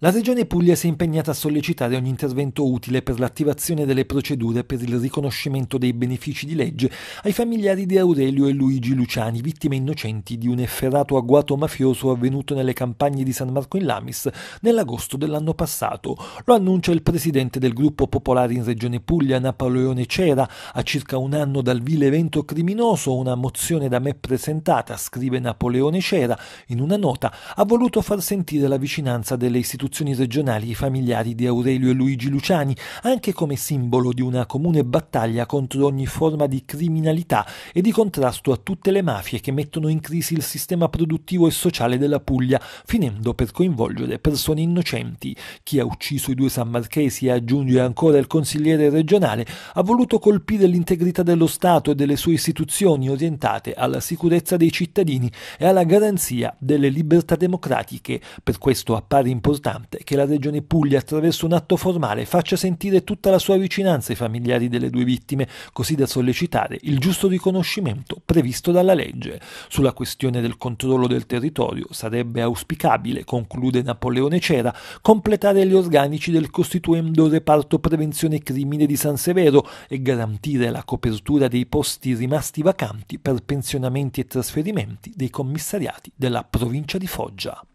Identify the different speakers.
Speaker 1: La Regione Puglia si è impegnata a sollecitare ogni intervento utile per l'attivazione delle procedure per il riconoscimento dei benefici di legge ai familiari di Aurelio e Luigi Luciani, vittime innocenti di un efferato agguato mafioso avvenuto nelle campagne di San Marco in Lamis nell'agosto dell'anno passato. Lo annuncia il presidente del gruppo popolare in Regione Puglia, Napoleone Cera, a circa un anno dal vile evento criminoso. Una mozione da me presentata, scrive Napoleone Cera, in una nota, ha voluto far sentire la vicinanza delle istituzioni istituzioni regionali i familiari di Aurelio e Luigi Luciani, anche come simbolo di una comune battaglia contro ogni forma di criminalità e di contrasto a tutte le mafie che mettono in crisi il sistema produttivo e sociale della Puglia, finendo per coinvolgere persone innocenti. Chi ha ucciso i due sammarchesi e aggiunge ancora il consigliere regionale ha voluto colpire l'integrità dello Stato e delle sue istituzioni orientate alla sicurezza dei cittadini e alla garanzia delle libertà democratiche. Per questo appare importante importante che la Regione Puglia, attraverso un atto formale, faccia sentire tutta la sua vicinanza ai familiari delle due vittime, così da sollecitare il giusto riconoscimento previsto dalla legge. Sulla questione del controllo del territorio sarebbe auspicabile, conclude Napoleone Cera, completare gli organici del costituendo reparto prevenzione crimine di San Severo e garantire la copertura dei posti rimasti vacanti per pensionamenti e trasferimenti dei commissariati della provincia di Foggia.